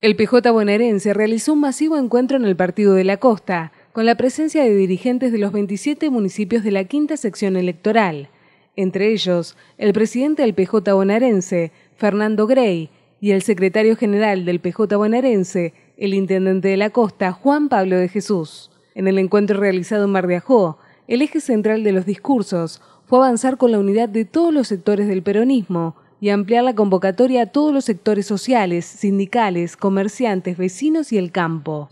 El PJ bonaerense realizó un masivo encuentro en el Partido de la Costa, con la presencia de dirigentes de los 27 municipios de la quinta sección electoral, entre ellos el presidente del PJ bonaerense, Fernando Grey, y el secretario general del PJ bonaerense, el intendente de la Costa, Juan Pablo de Jesús. En el encuentro realizado en Mar de Ajó, el eje central de los discursos fue avanzar con la unidad de todos los sectores del peronismo y ampliar la convocatoria a todos los sectores sociales, sindicales, comerciantes, vecinos y el campo.